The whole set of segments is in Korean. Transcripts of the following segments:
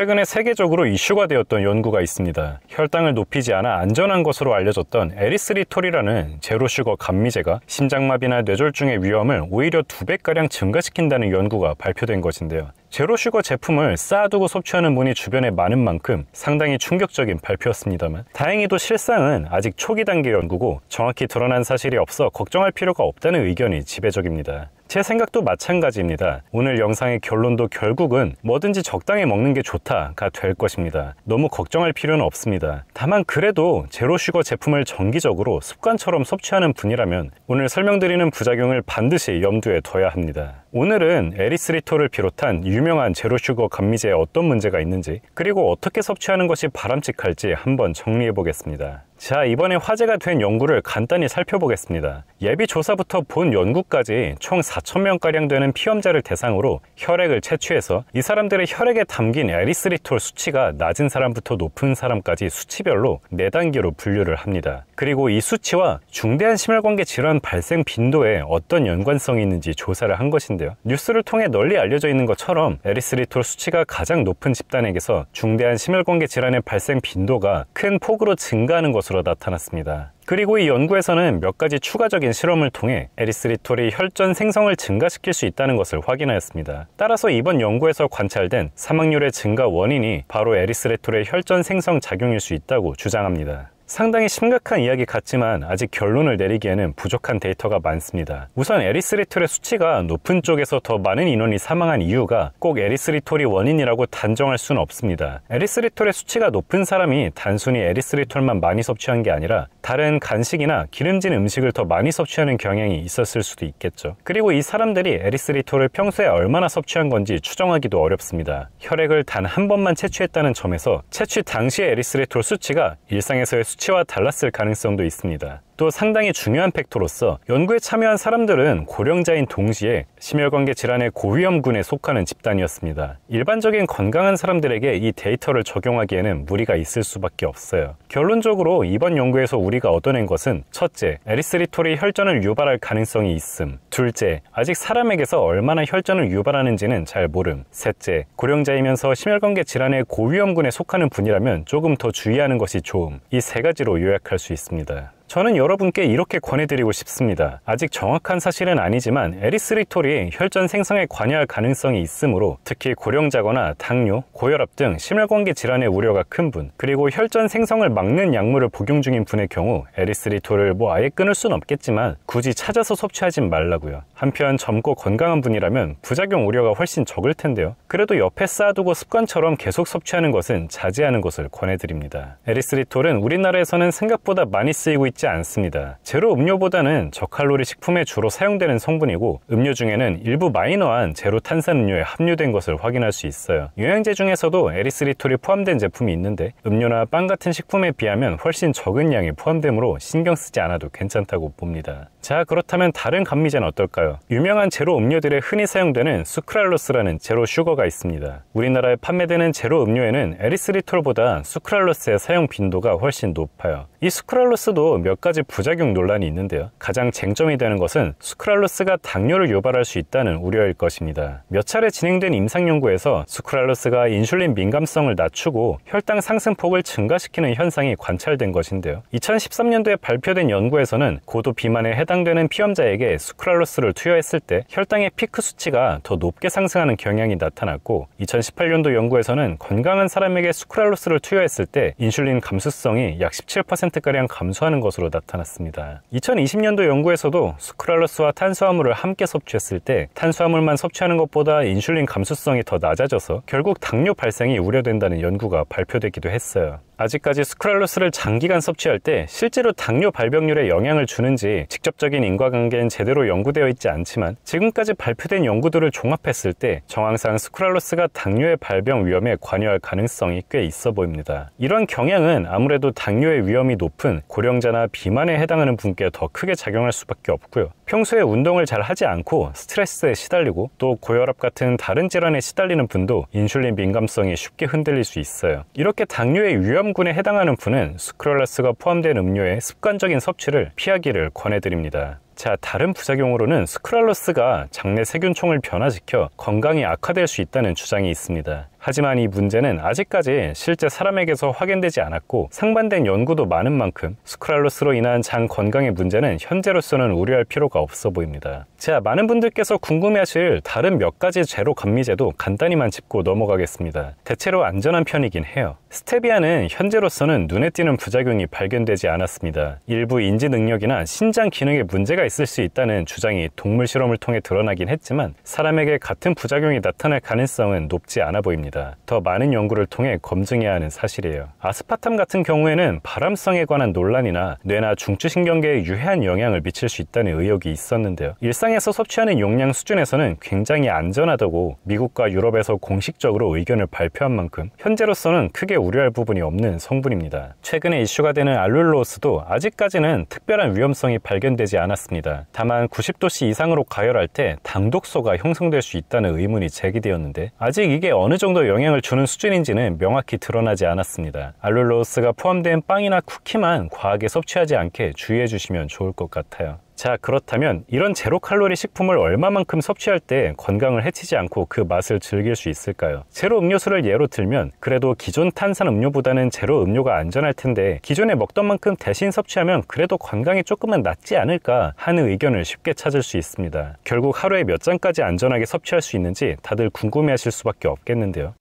최근에 세계적으로 이슈가 되었던 연구가 있습니다. 혈당을 높이지 않아 안전한 것으로 알려졌던 에리스리톨이라는 제로슈거 감미제가 심장마비나 뇌졸중의 위험을 오히려 두 배가량 증가시킨다는 연구가 발표된 것인데요. 제로슈거 제품을 쌓아두고 섭취하는 분이 주변에 많은 만큼 상당히 충격적인 발표였습니다만 다행히도 실상은 아직 초기 단계 연구고 정확히 드러난 사실이 없어 걱정할 필요가 없다는 의견이 지배적입니다. 제 생각도 마찬가지입니다. 오늘 영상의 결론도 결국은 뭐든지 적당히 먹는 게 좋다가 될 것입니다. 너무 걱정할 필요는 없습니다. 다만 그래도 제로슈거 제품을 정기적으로 습관처럼 섭취하는 분이라면 오늘 설명드리는 부작용을 반드시 염두에 둬야 합니다. 오늘은 에리스리토를 비롯한 유명한 제로슈거 감미제에 어떤 문제가 있는지 그리고 어떻게 섭취하는 것이 바람직할지 한번 정리해 보겠습니다. 자, 이번에 화제가 된 연구를 간단히 살펴보겠습니다. 예비 조사부터 본 연구까지 총 4,000명가량 되는 피험자를 대상으로 혈액을 채취해서 이 사람들의 혈액에 담긴 에리스리톨 수치가 낮은 사람부터 높은 사람까지 수치별로 4단계로 분류를 합니다. 그리고 이 수치와 중대한 심혈관계 질환 발생 빈도에 어떤 연관성이 있는지 조사를 한 것인데요. 뉴스를 통해 널리 알려져 있는 것처럼 에리스리톨 수치가 가장 높은 집단에게서 중대한 심혈관계 질환의 발생 빈도가 큰 폭으로 증가하는 것으로 것으로 나타났습니다. 그리고 이 연구에서는 몇 가지 추가적인 실험을 통해 에리스리톨이 혈전 생성을 증가시킬 수 있다는 것을 확인하였습니다. 따라서 이번 연구에서 관찰된 사망률의 증가 원인이 바로 에리스리톨의 혈전 생성 작용일 수 있다고 주장합니다. 상당히 심각한 이야기 같지만 아직 결론을 내리기에는 부족한 데이터가 많습니다. 우선 에리스리톨의 수치가 높은 쪽에서 더 많은 인원이 사망한 이유가 꼭 에리스리톨이 원인이라고 단정할 수는 없습니다. 에리스리톨의 수치가 높은 사람이 단순히 에리스리톨만 많이 섭취한 게 아니라 다른 간식이나 기름진 음식을 더 많이 섭취하는 경향이 있었을 수도 있겠죠. 그리고 이 사람들이 에리스리톨을 평소에 얼마나 섭취한 건지 추정하기도 어렵습니다. 혈액을 단 한 번만 채취했다는 점에서 채취 당시의 에리스리톨 수치가 일상에서의 수치 수치와 달랐을 가능성도 있습니다. 또 상당히 중요한 팩토로서 연구에 참여한 사람들은 고령자인 동시에 심혈관계 질환의 고위험군에 속하는 집단이었습니다. 일반적인 건강한 사람들에게 이 데이터를 적용하기에는 무리가 있을 수밖에 없어요. 결론적으로 이번 연구에서 우리가 얻어낸 것은 첫째, 에리스리톨이 혈전을 유발할 가능성이 있음. 둘째, 아직 사람에게서 얼마나 혈전을 유발하는지는 잘 모름. 셋째, 고령자이면서 심혈관계 질환의 고위험군에 속하는 분이라면 조금 더 주의하는 것이 좋음. 이세 가지 가지로 요약할 수 있습니다. 저는 여러분께 이렇게 권해드리고 싶습니다. 아직 정확한 사실은 아니지만 에리스리톨이 혈전 생성에 관여할 가능성이 있으므로 특히 고령자거나 당뇨, 고혈압 등 심혈관계 질환의 우려가 큰 분, 그리고 혈전 생성을 막는 약물을 복용 중인 분의 경우 에리스리톨을 뭐 아예 끊을 순 없겠지만 굳이 찾아서 섭취하진 말라고요. 한편 젊고 건강한 분이라면 부작용 우려가 훨씬 적을 텐데요. 그래도 옆에 쌓아두고 습관처럼 계속 섭취하는 것은 자제하는 것을 권해드립니다. 에리스리톨은 우리나라에서는 생각보다 많이 쓰이고 있지 있지 않습니다. 제로 음료보다는 저칼로리 식품에 주로 사용되는 성분이고 음료 중에는 일부 마이너한 제로 탄산 음료에 함유된 것을 확인할 수 있어요. 영양제 중에서도 에리스리톨이 포함된 제품이 있는데 음료나 빵 같은 식품에 비하면 훨씬 적은 양이 포함되므로 신경 쓰지 않아도 괜찮다고 봅니다. 자 그렇다면 다른 감미제는 어떨까요? 유명한 제로 음료들에 흔히 사용되는 수크랄로스라는 제로 슈거가 있습니다. 우리나라에 판매되는 제로 음료에는 에리스리톨보다 수크랄로스의 사용 빈도가 훨씬 높아요. 이 스크랄루스도 몇 가지 부작용 논란이 있는데요. 가장 쟁점이 되는 것은 스크랄루스가 당뇨를 유발할 수 있다는 우려일 것입니다. 몇 차례 진행된 임상 연구에서 스크랄루스가 인슐린 민감성을 낮추고 혈당 상승폭을 증가시키는 현상이 관찰된 것인데요. 2013년도에 발표된 연구에서는 고도 비만에 해당되는 피험자에게 스크랄루스를 투여했을 때 혈당의 피크 수치가 더 높게 상승하는 경향이 나타났고 2018년도 연구에서는 건강한 사람에게 스크랄루스를 투여했을 때 인슐린 감수성이 약17% 10%가량 감소하는 것으로 나타났습니다. 2020년도 연구에서도 스크랄러스와 탄수화물을 함께 섭취했을 때 탄수화물만 섭취하는 것보다 인슐린 감수성이 더 낮아져서 결국 당뇨 발생이 우려된다는 연구가 발표되기도 했어요. 아직까지 스크랄로스를 장기간 섭취할 때 실제로 당뇨 발병률에 영향을 주는지 직접적인 인과관계는 제대로 연구되어 있지 않지만 지금까지 발표된 연구들을 종합했을 때 정황상 스크랄로스가 당뇨의 발병 위험에 관여할 가능성이 꽤 있어 보입니다. 이러한 경향은 아무래도 당뇨의 위험이 높은 고령자나 비만에 해당하는 분께 더 크게 작용할 수밖에 없고요. 평소에 운동을 잘 하지 않고 스트레스에 시달리고 또 고혈압 같은 다른 질환에 시달리는 분도 인슐린 민감성이 쉽게 흔들릴 수 있어요. 이렇게 당뇨의 위험군에 해당하는 분은 스크롤라스가 포함된 음료의 습관적인 섭취를 피하기를 권해드립니다. 자, 다른 부작용으로는 스크랄로스가 장내 세균총을 변화시켜 건강이 악화될 수 있다는 주장이 있습니다. 하지만 이 문제는 아직까지 실제 사람에게서 확인되지 않았고 상반된 연구도 많은 만큼 스크랄로스로 인한 장 건강의 문제는 현재로서는 우려할 필요가 없어 보입니다. 자, 많은 분들께서 궁금해하실 다른 몇 가지 제로 감미제도 간단히만 짚고 넘어가겠습니다. 대체로 안전한 편이긴 해요. 스테비아는 현재로서는 눈에 띄는 부작용이 발견되지 않았습니다. 일부 인지 능력이나 신장 기능에 문제가 있을 수 있다는 주장이 동물 실험을 통해 드러나긴 했지만 사람에게 같은 부작용이 나타날 가능성은 높지 않아 보입니다. 있습니다. 더 많은 연구를 통해 검증해야 하는 사실이에요. 아스파탐 같은 경우에는 바람성에 관한 논란이나 뇌나 중추신경계에 유해한 영향을 미칠 수 있다는 의혹이 있었는데요. 일상에서 섭취하는 용량 수준에서는 굉장히 안전하다고 미국과 유럽에서 공식적으로 의견을 발표한 만큼 현재로서는 크게 우려할 부분이 없는 성분입니다. 최근에 이슈가 되는 알룰로스도 아직까지는 특별한 위험성이 발견되지 않았습니다. 다만 90도씨 이상으로 가열할 때 당독소가 형성될 수 있다는 의문이 제기되었는데 아직 이게 어느 정도 정도 영향을 주는 수준인지는 명확히 드러나지 않았습니다. 알룰로스가 포함된 빵이나 쿠키만 과하게 섭취하지 않게 주의해 주시면 좋을 것 같아요. 자, 그렇다면 이런 제로 칼로리 식품을 얼마만큼 섭취할 때 건강을 해치지 않고 그 맛을 즐길 수 있을까요? 제로 음료수를 예로 들면 그래도 기존 탄산 음료보다는 제로 음료가 안전할 텐데 기존에 먹던 만큼 대신 섭취하면 그래도 건강이 조금은 낫지 않을까 하는 의견을 쉽게 찾을 수 있습니다. 결국 하루에 몇 잔까지 안전하게 섭취할 수 있는지 다들 궁금해하실 수밖에 없겠는데요.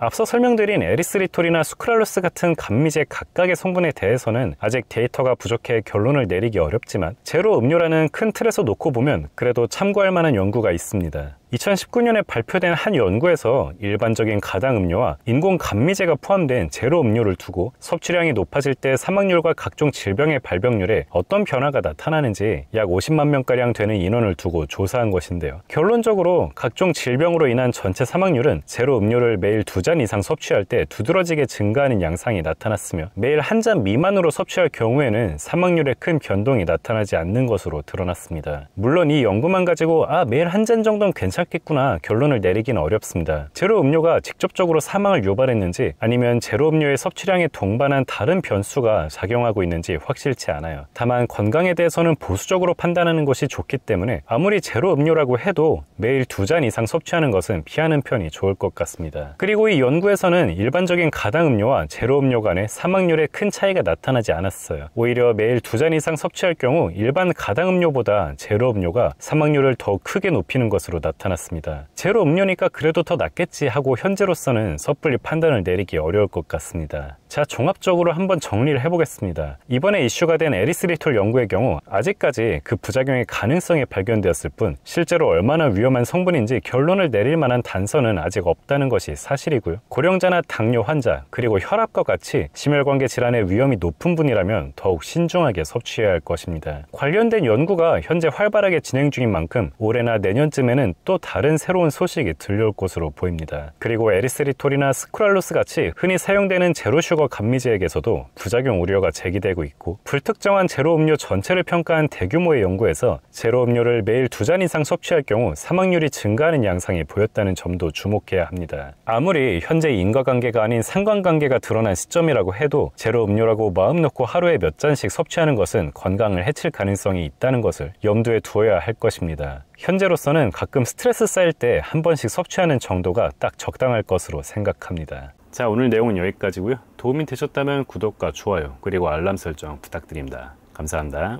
앞서 설명드린 에리스리톨이나 수크랄로스 같은 감미제 각각의 성분에 대해서는 아직 데이터가 부족해 결론을 내리기 어렵지만 제로 음료라는 큰 틀에서 놓고 보면 그래도 참고할 만한 연구가 있습니다. 2019년에 발표된 한 연구에서 일반적인 가당 음료와 인공 감미제가 포함된 제로 음료를 두고 섭취량이 높아질 때 사망률과 각종 질병의 발병률에 어떤 변화가 나타나는지 약 50만 명가량 되는 인원을 두고 조사한 것인데요. 결론적으로 각종 질병으로 인한 전체 사망률은 제로 음료를 매일 두 잔 이상 섭취할 때 두드러지게 증가하는 양상이 나타났으며 매일 한 잔 미만으로 섭취할 경우에는 사망률에 큰 변동이 나타나지 않는 것으로 드러났습니다. 물론 이 연구만 가지고 아 매일 한 잔 정도는 괜찮 괜찮겠구나 결론을 내리긴 어렵습니다. 제로 음료가 직접적으로 사망을 유발했는지 아니면 제로 음료의 섭취량에 동반한 다른 변수가 작용하고 있는지 확실치 않아요. 다만 건강에 대해서는 보수적으로 판단하는 것이 좋기 때문에 아무리 제로 음료라고 해도 매일 두 잔 이상 섭취하는 것은 피하는 편이 좋을 것 같습니다. 그리고 이 연구에서는 일반적인 가당 음료와 제로 음료 간의 사망률에 큰 차이가 나타나지 않았어요. 오히려 매일 두 잔 이상 섭취할 경우 일반 가당 음료보다 제로 음료가 사망률을 더 크게 높이는 것으로 나타났습니다. 나타났습니다. 제로 음료니까 그래도 더 낫겠지 하고 현재로서는 섣불리 판단을 내리기 어려울 것 같습니다. 자 종합적으로 한번 정리를 해보겠습니다. 이번에 이슈가 된 에리스리톨 연구의 경우 아직까지 그 부작용의 가능성이 발견되었을 뿐 실제로 얼마나 위험한 성분인지 결론을 내릴 만한 단서는 아직 없다는 것이 사실이고요. 고령자나 당뇨 환자 그리고 혈압과 같이 심혈관계 질환의 위험이 높은 분이라면 더욱 신중하게 섭취해야 할 것입니다. 관련된 연구가 현재 활발하게 진행 중인 만큼 올해나 내년쯤에는 또 다른 새로운 소식이 들려올 것으로 보입니다. 그리고 에리스리톨이나 스쿠랄로스 같이 흔히 사용되는 제로슈거 감미제액에서도 부작용 우려가 제기되고 있고 불특정한 제로 음료 전체를 평가한 대규모의 연구에서 제로 음료를 매일 두 잔 이상 섭취할 경우 사망률이 증가하는 양상이 보였다는 점도 주목해야 합니다. 아무리 현재 인과관계가 아닌 상관관계가 드러난 시점이라고 해도 제로 음료라고 마음 놓고 하루에 몇 잔씩 섭취하는 것은 건강을 해칠 가능성이 있다는 것을 염두에 두어야 할 것입니다. 현재로서는 가끔 스트레스 쌓일 때 한 번씩 섭취하는 정도가 딱 적당할 것으로 생각합니다. 자 오늘 내용은 여기까지고요. 도움이 되셨다면 구독과 좋아요 그리고 알람 설정 부탁드립니다. 감사합니다.